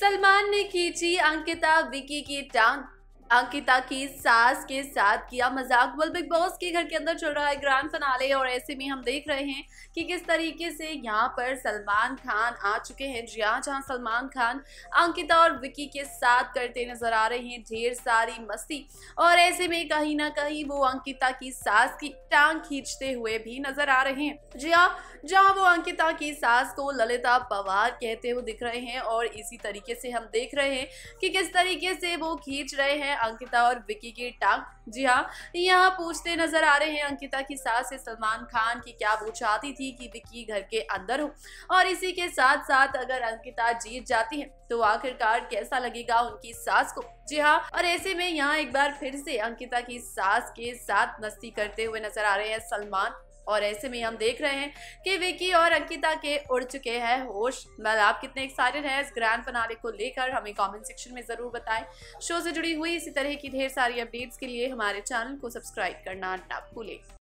सलमान ने खींची अंकिता विकी की टांग अंकिता की सास के साथ किया मजाक वेल बिग बॉस के घर के अंदर चल रहा है ग्रैंड फनाले और ऐसे में हम देख रहे हैं कि किस तरीके से यहाँ पर सलमान खान आ चुके हैं जी हाँ जहाँ सलमान खान अंकिता और विकी के साथ करते नजर आ रहे हैं ढेर सारी मस्ती और ऐसे में कहीं ना कहीं वो अंकिता की सास की टांग खींचते हुए भी नजर आ रहे हैं जी हाँ जहां वो अंकिता की सास को ललिता पवार कहते हुए दिख रहे हैं और इसी तरीके से हम देख रहे हैं कि किस तरीके से वो खींच रहे हैं अंकिता और विकी की टांग जी हाँ यहाँ पूछते नजर आ रहे हैं अंकिता की सास से सलमान खान की क्या वो चाहती थी कि विक्की घर के अंदर हो और इसी के साथ साथ अगर अंकिता जीत जाती है तो आखिरकार कैसा लगेगा उनकी सास को जी हाँ और ऐसे में यहाँ एक बार फिर से अंकिता की सास के साथ मस्ती करते हुए नजर आ रहे हैं सलमान और ऐसे में हम देख रहे हैं कि विकी और अंकिता के उड़ चुके हैं होश मैं आप कितने एक्साइटेड हैं इस ग्रैंड फनाले को लेकर हमें कमेंट सेक्शन में ज़रूर बताएं शो से जुड़ी हुई इसी तरह की ढेर सारी अपडेट्स के लिए हमारे चैनल को सब्सक्राइब करना ना भूलें